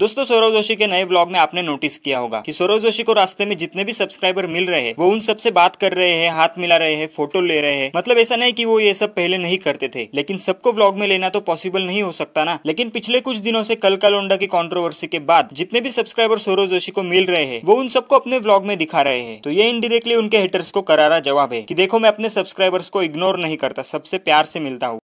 दोस्तों सौरभ जोशी के नए ब्लॉग में आपने नोटिस किया होगा कि सौरव जोशी को रास्ते में जितने भी सब्सक्राइबर मिल रहे हैं वो उन सबसे बात कर रहे हैं हाथ मिला रहे हैं फोटो ले रहे हैं मतलब ऐसा नहीं कि वो ये सब पहले नहीं करते थे लेकिन सबको ब्लॉग में लेना तो पॉसिबल नहीं हो सकता ना लेकिन पिछले कुछ दिनों से कल का लोंडा की कॉन्ट्रोवर्सी के बाद जितने भी सब्सक्राइबर सौरव जोशी को मिल रहे हैं वो उन सबको अपने ब्लॉग में दिखा रहे हैं तो ये इनडिरेक्टली उनके हेटर्स को करारा जवाब है की देखो मैं अपने सब्सक्राइबर्स को इग्नोर नहीं करता सबसे प्यार से मिलता हूँ